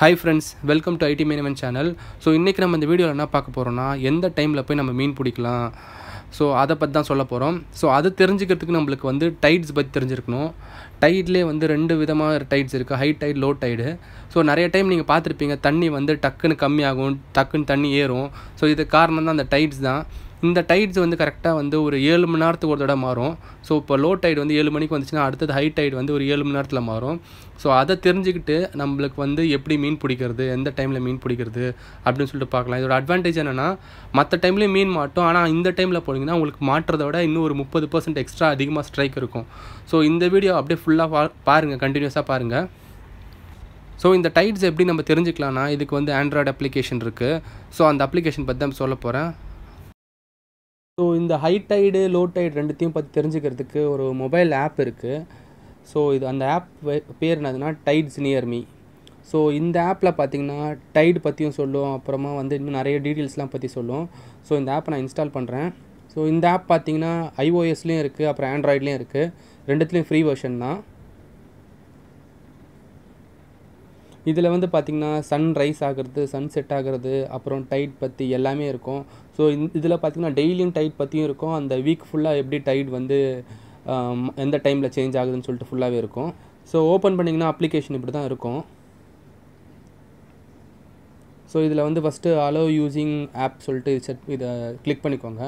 hi friends welcome to IT Meenavan channel so இன்றைக்கி நம்ம இந்த வீடியோவில் என்ன பார்க்க போகிறோம்னா எந்த டைமில் போய் நம்ம மீன் பிடிக்கலாம் ஸோ அதை பற்றி தான் சொல்ல போகிறோம் ஸோ அதை தெரிஞ்சுக்கிறதுக்கு நம்மளுக்கு வந்து டைட்ஸ் பற்றி தெரிஞ்சிருக்கணும் டைட்லேயே வந்து ரெண்டு விதமாக டைட்ஸ் இருக்குது high tide low tide so நிறைய டைம் நீங்கள் பார்த்துருப்பீங்க தண்ணி வந்து டக்குன்னு கம்மியாகும் டக்குன்னு தண்ணி ஏறும் ஸோ இது காரணம் தான் அந்த டைட்ஸ் தான் இந்த டைட்ஸ் வந்து கரெக்டாக வந்து ஒரு ஏழு மணி நேரத்துக்கு ஒரு தடவை மாறும் ஸோ இப்போ லோ டைட் வந்து ஏழு மணிக்கு வந்துச்சுன்னா அடுத்தது ஹை டைட் வந்து ஒரு ஏழு மணி நேரத்தில் மாறும் ஸோ அதை தெரிஞ்சுக்கிட்டு நம்மளுக்கு வந்து எப்படி மீன் பிடிக்கிறது எந்த டைமில் மீன் பிடிக்கிறது அப்படின்னு சொல்லிட்டு பார்க்கலாம் இதோட அட்வான்டேஜ் என்னென்னா மற்ற டைம்லேயும் மீன் மாட்டும் ஆனால் இந்த டைமில் போனீங்கன்னா உங்களுக்கு மாட்டுறத விட இன்னும் ஒரு முப்பது பர்சன்ட் எக்ஸ்ட்ரா அதிகமாக ஸ்ட்ரைக் இருக்கும் ஸோ இந்த வீடியோ அப்படியே ஃபுல்லாக பாருங்கள் கண்டினியூஸாக பாருங்கள் ஸோ இந்த டைட்ஸ் எப்படி நம்ம தெரிஞ்சுக்கலாம்னா இதுக்கு வந்து ஆண்ட்ராய்டு அப்ளிகேஷன் இருக்குது ஸோ அந்த அப்ளிகேஷன் பற்றி தான் சொல்ல போகிறேன் ஸோ இந்த ஹை டைடு லோ டைடு ரெண்டுத்தையும் பற்றி தெரிஞ்சுக்கிறதுக்கு ஒரு மொபைல் ஆப் இருக்குது ஸோ இது அந்த ஆப் பேர் என்னதுன்னா டைட்ஸ் நியர் மீ ஸோ இந்த ஆப்பில் பார்த்தீங்கன்னா டைடு பற்றியும் சொல்லும் அப்புறமா வந்து இன்னும் நிறைய டீட்டெயில்ஸ்லாம் பற்றி சொல்லும் ஸோ இந்த ஆப்பை நான் இன்ஸ்டால் பண்ணுறேன் ஸோ இந்த ஆப் பார்த்தீங்கன்னா ஐஓஎஸ்லேயும் இருக்குது அப்புறம் ஆண்ட்ராய்ட்லேயும் இருக்குது ரெண்டுத்துலேயும் ஃப்ரீ வெர்ஷன் தான் இதில் வந்து பார்த்திங்கன்னா சன் ரைஸ் ஆகிறது சன் செட் ஆகிறது அப்புறம் டைட் பற்றி எல்லாமே இருக்கும் ஸோ இதில் பார்த்திங்கன்னா டெய்லியும் டைட் பற்றியும் இருக்கும் அந்த வீக் ஃபுல்லாக எப்படி டைட் வந்து எந்த டைமில் சேஞ்ச் ஆகுதுன்னு சொல்லிட்டு ஃபுல்லாகவே இருக்கும் ஸோ ஓப்பன் பண்ணிங்கன்னா அப்ளிகேஷன் இப்படி தான் இருக்கும் ஸோ இதில் வந்து ஃபஸ்ட்டு அலோ யூஸிங் ஆப் சொல்லிட்டு செட் இதை கிளிக் பண்ணிக்கோங்க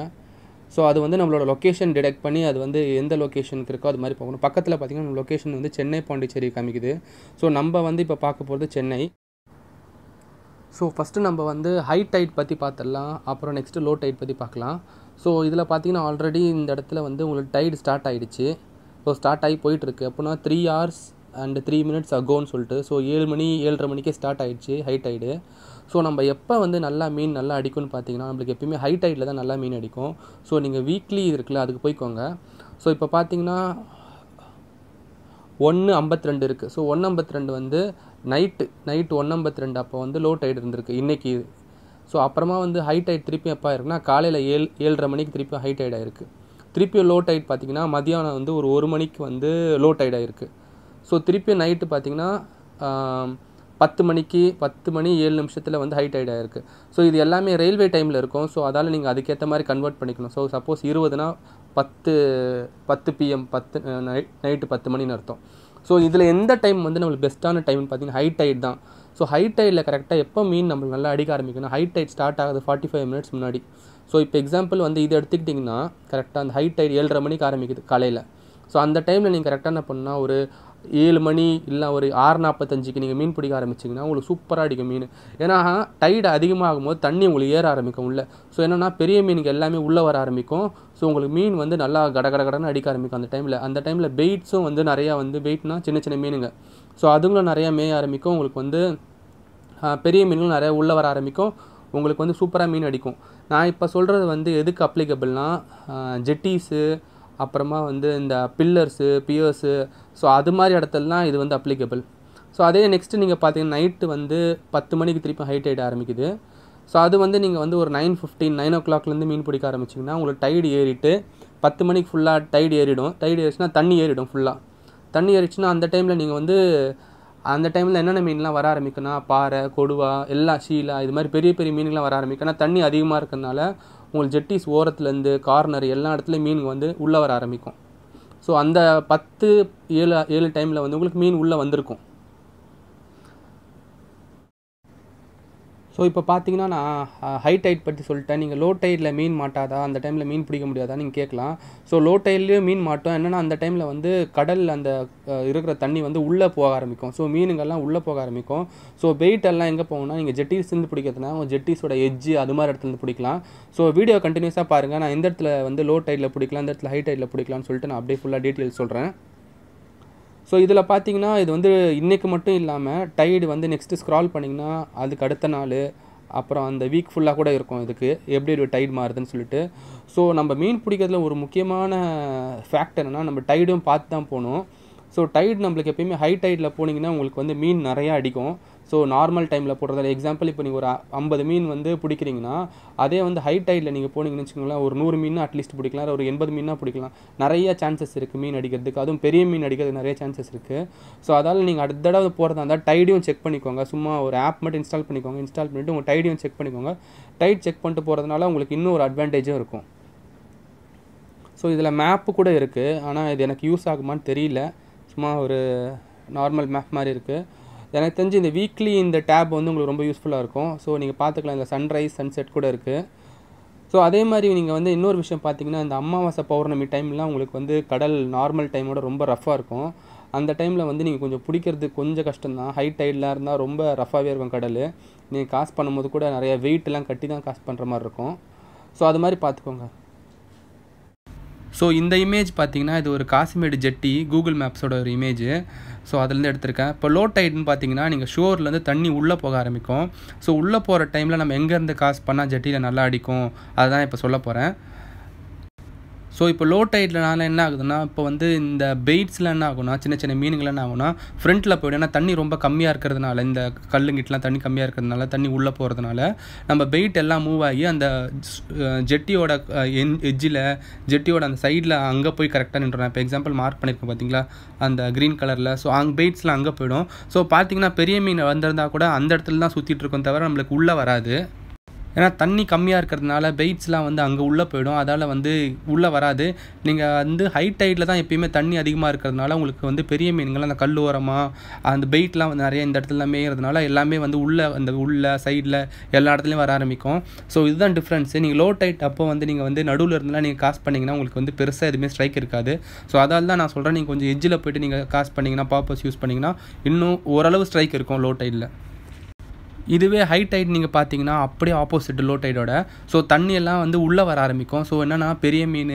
ஸோ அது வந்து நம்மளோட லொக்கேஷன் டிடெக்ட் பண்ணி அது வந்து எந்த லொக்கேஷனுக்கு இருக்கோ அது மாதிரி போகணும் பக்கத்தில் பார்த்திங்கன்னா லொக்கேஷன் வந்து சென்னை பாண்டிச்சேரி காமிக்குது ஸோ நம்ம வந்து இப்போ பார்க்க போகிறது சென்னை ஸோ ஃபஸ்ட்டு நம்ம வந்து ஹை டைட் பற்றி பார்த்துடலாம் அப்புறம் நெக்ஸ்ட்டு லோ டைட் பற்றி பார்க்கலாம் ஸோ இதில் பார்த்தீங்கன்னா ஆல்ரெடி இந்த இடத்துல வந்து உங்களுக்கு டைடு ஸ்டார்ட் ஆகிடுச்சு ஸோ ஸ்டார்ட் ஆகி போயிட்டுருக்கு அப்படின்னா three hours and three minutes அகோன்னு சொல்லிட்டு ஸோ ஏழு மணி ஏழரை மணிக்கே ஸ்டார்ட் ஆகிடுச்சு ஹை டைடு ஸோ நம்ம எப்போ வந்து நல்லா மீன் நல்லா அடிக்கும்னு பார்த்தீங்கன்னா நம்மளுக்கு எப்பயுமே ஹை டைட்டில் தான் நல்லா மீன் அடிக்கும் ஸோ நீங்கள் வீக்லி இருக்குல்ல அதுக்கு போய்க்கோங்க ஸோ இப்போ பார்த்தீங்கன்னா ஒன்று ஐம்பத்தி ரெண்டு இருக்குது ஸோ ஒன்று ஐம்பத்தி ரெண்டு வந்து நைட்டு நைட்டு ஒன்று ஐம்பத்தி ரெண்டு அப்போ வந்து லோ டைடு இருந்திருக்கு இன்றைக்கி ஸோ அப்புறமா வந்து ஹை டைட் திருப்பி எப்போ ஆயிருக்குன்னா காலையில் ஏழு ஏழரை மணிக்கு திருப்பி ஹை டைட் ஆகிருக்கு திருப்பியும் லோ டைட் பார்த்திங்கன்னா மதியானம் வந்து ஒரு ஒரு மணிக்கு வந்து லோ டைட் ஆகிருக்கு ஸோ திருப்பி நைட்டு பார்த்திங்கன்னா பத்து மணிக்கு பத்து மணி ஏழு நிமிஷத்தில் வந்து ஹை டைட் ஆகிருக்கு ஸோ இது எல்லாமே ரயில்வே டைமில் இருக்கும் ஸோ அதால் நீங்கள் அதுக்கேற்ற மாதிரி கன்வெர்ட் பண்ணிக்கணும் ஸோ சப்போஸ் இருபதுனா பத்து பத்து பிஎம் பத்து நைட் நைட்டு பத்து மணின்னு அர்த்தம் ஸோ இதில் எந்த டைம் வந்து நம்மளுக்கு பெஸ்ட்டான டைம்னு பார்த்தீங்கன்னா ஹை டைட் தான் ஸோ ஹை டைடில் கரெக்டாக எப்போ மீன் நம்மளுக்கு நல்லா அடிக்க ஆரம்பிக்கணும் ஹை டைட் ஸ்டார்ட் ஆகுது ஃபார்ட்டி ஃபைவ் மினிட்ஸ் முன்னாடி ஸோ இப்போ எக்ஸாம்பிள் வந்து இது எடுத்துக்கிட்டிங்கன்னா கரெக்டாக அந்த ஹை டைட் ஏழரை மணிக்கு ஆரம்பிக்குது காலையில் ஸோ அந்த டைமில் நீங்கள் கரெக்டாக என்ன பண்ணால் ஒரு ஏழு மணி இல்லை ஒரு ஆறு நாற்பத்தஞ்சுக்கு நீங்கள் மீன் பிடிக்க ஆரம்பிச்சிங்கன்னா உங்களுக்கு சூப்பராக அடிக்கும் மீன் ஏன்னா டைடு அதிகமாகும் போது தண்ணி உங்களுக்கு ஏற ஆரம்பிக்கும் உள்ள ஸோ என்னென்னா பெரிய மீனுக்கு எல்லாமே உள்ளே வர ஆரம்பிக்கும் ஸோ உங்களுக்கு மீன் வந்து நல்லா கட கடன்னு அடிக்க ஆரம்பிக்கும் அந்த டைமில் அந்த டைமில் பெயிட்ஸும் வந்து நிறையா வந்து பெயிட்னா சின்ன சின்ன மீனுங்க ஸோ அதுங்களும் நிறையா மேய ஆரம்பிக்கும் உங்களுக்கு வந்து பெரிய மீன்களும் நிறையா உள்ளே வர ஆரம்பிக்கும் உங்களுக்கு வந்து சூப்பராக மீன் அடிக்கும் நான் இப்போ சொல்கிறது வந்து எதுக்கு அப்ளிகபிள்னால் ஜெட்டிஸு அப்புறமா வந்து இந்த பில்லர்ஸு பியர்ஸு ஸோ அது மாதிரி இடத்துலலாம் இது வந்து அப்ளிகபிள் ஸோ அதே நெக்ஸ்ட்டு நீங்கள் பார்த்தீங்கன்னா நைட்டு வந்து பத்து மணிக்கு திருப்பி ஹைட் ஆகிட ஆரம்பிக்குது ஸோ அது வந்து நீங்கள் வந்து ஒரு நைன் ஃபிஃப்டின் நைன் ஓ கிளாக்லேருந்து மீன் பிடிக்க ஆரம்பிச்சிங்கன்னா உங்களுக்கு டைடு ஏறிட்டு பத்து மணிக்கு ஃபுல்லாக டைடு ஏறிடும் டைடு ஏறிச்சுன்னா தண்ணி ஏறிடும் ஃபுல்லாக தண்ணி ஏறிச்சுன்னா அந்த டைமில் நீங்கள் வந்து அந்த டைமில் என்னென்ன மீன்லாம் வர ஆரம்பிக்குன்னா பாறை கொடுவா எல்லாம் சீலா இது மாதிரி பெரிய பெரிய மீன்கள்லாம் வர ஆரம்பிக்கணும் தண்ணி அதிகமாக இருக்கிறதுனால உங்களுக்கு ஜெட்டிஸ் ஓரத்துலேருந்து கார்னர் எல்லா இடத்துலையும் மீன் வந்து உள்ளே வர ஆரம்பிக்கும் ஸோ அந்த பத்து ஏழு ஏழு டைமில் வந்து உங்களுக்கு மீன் உள்ளே வந்திருக்கும் ஸோ இப்போ பார்த்தீங்கன்னா நான் ஹை டைட் பற்றி சொல்லிட்டேன் நீங்கள் லோ டைடில் மீன் மாட்டாதா அந்த டைமில் மீன் பிடிக்க முடியாதா நீங்கள் கேட்கலாம் ஸோ லோ டைட்லேயும் மீன் மாட்டோம் என்னென்னா அந்த டைமில் வந்து கடல் அந்த இருக்கிற தண்ணி வந்து உள்ளே போக ஆரம்பிக்கும் ஸோ மீனுங்கள்லாம் உள்ளே போக ஆரம்பிக்கும் ஸோ வெயிட் எல்லாம் எங்கே போகணும்னா நீங்கள் ஜெட்டிஸ்லேருந்து பிடிக்கிறதுனா உங்கள் ஜெட்டிஸோட எஜ்ஜு அது மாதிரி இடத்துலேருந்து பிடிக்கலாம் ஸோ வீடியோ கண்டினியூஸாக பாருங்கள் நான் எந்த இடத்துல வந்து லோ டைடில் பிடிக்கலாம் இந்த இடத்துல ஹை டைடில் பிடிக்கலாம்னு சொல்லிட்டு நான் அப்படியே ஃபுல்லாக டீட்டெயில்ஸ் சொல்கிறேன் ஸோ இதில் பார்த்தீங்கன்னா இது வந்து இன்றைக்கு மட்டும் இல்லாமல் டைடு வந்து நெக்ஸ்ட்டு ஸ்க்ரால் பண்ணிங்கன்னா அதுக்கு அடுத்த நாள் அப்புறம் அந்த வீக் ஃபுல்லாக கூட இருக்கும் இதுக்கு எப்படி ஒரு டைடு மாறுதுன்னு சொல்லிட்டு ஸோ நம்ம மீன் பிடிக்கிறதுல ஒரு முக்கியமான ஃபேக்ட் என்னென்னா நம்ம டைடும் பார்த்து தான் போகணும் ஸோ டைடு நம்மளுக்கு எப்பயுமே ஹை டைடில் போனீங்கன்னா உங்களுக்கு வந்து மீன் நிறையா அடிக்கும் ஸோ நார்மல் டைமில் போடுறதால எக்ஸாம்பிள் இப்போ நீங்கள் ஒரு ஐம்பது மீன் வந்து பிடிக்கிறீங்கன்னா அதே வந்து ஹை டைடில் நீங்கள் போனீங்கன்னு வச்சுக்கோங்களேன் ஒரு நூறு மீன் அட்லீஸ்ட் பிடிக்கலாம் ஒரு எண்பது மீனாக பிடிக்கலாம் நிறைய சான்சஸ் இருக்குது மீன் அடிக்கிறதுக்கு அதுவும் பெரிய மீன் அடிக்கிறதுக்கு நிறைய சான்சஸ் இருக்குது ஸோ அதால் நீங்கள் அடுத்த தடவை போகிறதா இருந்தால் டைடியும் செக் பண்ணிக்கோங்க சும்மா ஒரு ஆப் மட்டும் இன்ஸ்டால் பண்ணிக்கோங்க இன்ஸ்டால் பண்ணிவிட்டு உங்கள் டைடியும் செக் பண்ணிக்கோங்க டைட் செக் பண்ணிட்டு போகிறதுனால உங்களுக்கு இன்னும் ஒரு அட்வான்டேஜும் இருக்கும் ஸோ இதில் மேப்பு கூட இருக்குது ஆனால் இது எனக்கு யூஸ் ஆகுமான்னு தெரியல சும்மா ஒரு நார்மல் மேப் மாதிரி இருக்குது எனக்கு தெரிஞ்சு இந்த வீக்லி இந்த டேப் வந்து உங்களுக்கு ரொம்ப யூஸ்ஃபுல்லாக இருக்கும் ஸோ நீங்கள் பார்த்துக்கலாம் இந்த சன்ரைஸ் சன்செட் கூட இருக்குது ஸோ அதே மாதிரி நீங்கள் வந்து இன்னொரு விஷயம் பார்த்தீங்கன்னா இந்த அமாவாசை பௌர்ணமி டைம்லாம் உங்களுக்கு வந்து கடல் நார்மல் டைமோட ரொம்ப ரஃபாக இருக்கும் அந்த டைமில் வந்து நீங்கள் கொஞ்சம் பிடிக்கிறது கொஞ்சம் கஷ்டம்தான் ஹை டைட்லாம் இருந்தால் ரொம்ப ரஃபாகவே இருக்கும் கடல் நீங்கள் காசு பண்ணும்போது கூட நிறையா வெயிட்லாம் கட்டி தான் காசு பண்ணுற மாதிரி இருக்கும் ஸோ அது மாதிரி பார்த்துக்கோங்க ஸோ இந்த இமேஜ் பார்த்தீங்கன்னா இது ஒரு காசிமேடு ஜெட்டி கூகுள் மேப்ஸோட ஒரு இமேஜ் ஸோ அதுலேருந்து எடுத்திருக்கேன் இப்போ லோ டைட்னு பார்த்தீங்கன்னா நீங்கள் ஷோர்லேருந்து தண்ணி உள்ளே போக ஆரம்பிக்கும் ஸோ உள்ளே போகிற டைமில் நம்ம எங்கேருந்து காசு பண்ணால் ஜெட்டியில் நல்லா அடிக்கும் அதுதான் இப்போ சொல்ல போகிறேன் ஸோ இப்போ லோ டைட்லனால என்ன ஆகுதுன்னா இப்போ வந்து இந்த பெயிட்ஸில் என்ன ஆகுனா சின்ன சின்ன மீனுங்கள் என்ன ஆகுனா ஃப்ரண்ட்டில் போய்டும் ஏன்னா தண்ணி ரொம்ப கம்மியாக இருக்கிறதுனால இந்த கல்லுங்கிட்டலாம் தண்ணி கம்மியாக இருக்கிறதுனால தண்ணி உள்ளே போகிறதுனால நம்ம பெயிட் எல்லாம் மூவ் ஆகி அந்த ஜெட்டியோட என் எஜ்ஜில் ஜெட்டியோட அந்த சைடில் அங்கே போய் கரெக்டாக நின்றுடும் இப்போ எக்ஸாம்பிள் மார்க் பண்ணியிருக்கேன் பார்த்தீங்களா அந்த க்ரீன் கலரில் ஸோ அங்கே பெயிட்ஸ்லாம் அங்கே போயிடும் ஸோ பார்த்தீங்கன்னா பெரிய மீன் வந்திருந்தா கூட அந்த இடத்துல தான் சுற்றிட்டு இருக்கோம் தவிர நம்மளுக்கு உள்ளே வராது ஏன்னா தண்ணி கம்மியாக இருக்கிறதுனால பெயிட்ஸ்லாம் வந்து அங்கே உள்ளே போயிடும் அதால் வந்து உள்ளே வராது நீங்கள் வந்து ஹை டைட்டில் தான் எப்பயுமே தண்ணி அதிகமாக இருக்கிறதுனால உங்களுக்கு வந்து பெரிய மீன்கள் அந்த கல் ஓரமாக அந்த பெயிட்லாம் வந்து நிறைய இந்த இடத்துல மேயிறதுனால எல்லாமே வந்து உள்ளே அந்த உள்ளே சைடில் எல்லா இடத்துலையும் வர ஆரம்பிக்கும் ஸோ இதுதான் டிஃப்ரென்ஸு நீங்கள் லோ டைட் அப்போ வந்து நீங்கள் வந்து நடுவில் இருந்தாலும் நீங்கள் காசு பண்ணிங்கன்னா உங்களுக்கு வந்து பெருசாக எதுவுமே ஸ்ட்ரைக் இருக்காது ஸோ அதால் தான் நான் சொல்கிறேன் நீங்கள் கொஞ்சம் எஜ்ஜில் போய்ட்டு நீங்கள் காசு பண்ணிங்கன்னா பாப்பர்ஸ் யூஸ் பண்ணிங்கன்னா இன்னும் ஓரளவு ஸ்ட்ரைக் இருக்கும் லோ டைட்டில் இதுவே ஹை டைட் நீங்கள் பார்த்தீங்கன்னா அப்படியே ஆப்போசிட் லோ டைடோட ஸோ தண்ணியெல்லாம் வந்து உள்ளே வர ஆரம்பிக்கும் ஸோ என்னென்னா பெரிய மீன்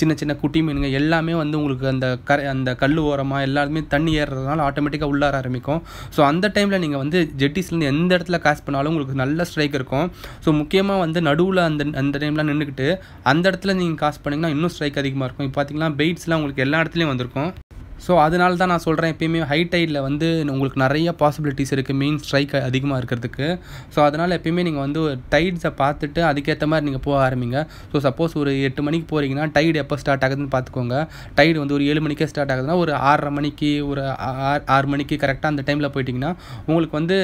சின்ன சின்ன குட்டி மீனுங்க எல்லாமே வந்து உங்களுக்கு அந்த கரை அந்த கல் ஓரமாக எல்லாருமே தண்ணி ஏறுறதுனால ஆட்டோமேட்டிக்காக உள்ளார ஆரம்பிக்கும் ஸோ அந்த டைமில் நீங்கள் வந்து ஜெட்டிஸ்லேருந்து எந்த இடத்துல காசு பண்ணாலும் உங்களுக்கு நல்ல ஸ்ட்ரைக் இருக்கும் ஸோ முக்கியமாக வந்து நடுவில் அந்த அந்த டைமில் நின்றுக்கிட்டு அந்த இடத்துல நீங்கள் காசு பண்ணிங்கன்னா இன்னும் ஸ்ட்ரைக் அதிகமாக இருக்கும் இப்போ பார்த்தீங்கன்னா பெயிட்ஸ்லாம் உங்களுக்கு எல்லா இடத்துலையும் வந்திருக்கும் ஸோ அதனால தான் நான் சொல்கிறேன் எப்பயுமே ஹை டைடில் வந்து உங்களுக்கு நிறைய பாசிபிலிட்டிஸ் இருக்குது மீன் ஸ்ட்ரைக் அதிகமாக இருக்கிறதுக்கு ஸோ அதனால் எப்பயுமே நீங்கள் வந்து டைட்ஸை பார்த்துட்டு அதுக்கேற்ற மாதிரி நீங்கள் போக ஆரம்பிங்க ஸோ சப்போஸ் ஒரு எட்டு மணிக்கு போகிறீங்கன்னா டைடு எப்போ ஸ்டார்ட் ஆகுதுன்னு பார்த்துக்கோங்க டைடு வந்து ஒரு ஏழு மணிக்கே ஸ்டார்ட் ஆகுதுன்னா ஒரு ஆறரை மணிக்கு ஒரு ஆறு மணிக்கு கரெக்டாக அந்த டைமில் போயிட்டிங்கன்னா உங்களுக்கு வந்து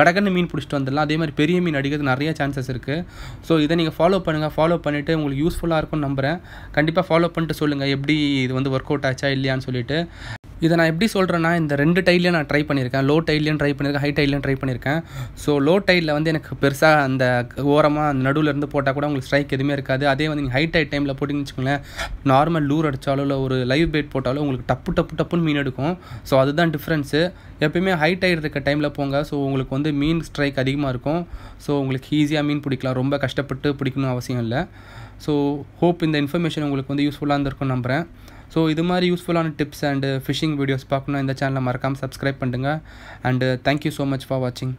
கடகன்னு மீன் பிடிச்சிட்டு வந்துடலாம் அதே மாதிரி பெரிய மீன் அடிக்கிறது நிறைய சான்சஸ் இருக்குது ஸோ இதை நீங்கள் ஃபாலோ பண்ணுங்கள் ஃபாலோ பண்ணிவிட்டு உங்களுக்கு யூஸ்ஃபுல்லாக இருக்கும்னு நம்புகிறேன் கண்டிப்பாக ஃபாலோ பண்ணிட்டு சொல்லுங்கள் எப்படி இது வந்து ஒர்க் அவுட் ஆச்சா இல்லையான்னு சொல்லிட்டு இதை நான் எப்படி சொல்கிறேன்னா இந்த ரெண்டு டைட்லேயும் நான் ட்ரை பண்ணியிருக்கேன் லோ டைட்லேயும் ட்ரை பண்ணியிருக்கேன் ஹை டைட்லேயும் ட்ரை பண்ணியிருக்கேன் ஸோ லோ டைட்டில் வந்து எனக்கு பெருசாக அந்த ஓரமாக அந்த நடுவில் இருந்து போட்டால் கூட உங்களுக்கு ஸ்ட்ரைக் எதுவுமே இருக்காது அதே வந்து நீங்கள் ஹை டைட் டைமில் போட்டிங்கன்னு வச்சுக்கோங்களேன் நார்மல் லூர் அடித்தாலோ இல்லை ஒரு லைவ் பேட் போட்டாலோ உங்களுக்கு டப்பு டப்பு டப்புன்னு மீன் எடுக்கும் ஸோ அதுதான் டிஃப்ரென்ஸு எப்பயுமே ஹை டைட் இருக்க டைமில் போங்க ஸோ உங்களுக்கு வந்து மீன் ஸ்ட்ரைக் அதிகமாக இருக்கும் ஸோ உங்களுக்கு ஈஸியாக மீன் பிடிக்கலாம் ரொம்ப கஷ்டப்பட்டு பிடிக்கணும் அவசியம் இல்லை ஸோ ஹோப் இந்த இன்ஃபர்மேஷன் உங்களுக்கு வந்து யூஸ்ஃபுல்லாக இருந்திருக்கும் நம்புகிறேன் ஸோ இது மாதிரி யூஸ்ஃபுல்லான டிப்ஸ் அண்டு ஃபிஷிங் வீடியோஸ் பார்க்கணும் இந்த சேனலை மறக்காமல் சப்ஸ்கிரைப் பண்ணுங்கள் and thank you so much for வாட்சிங்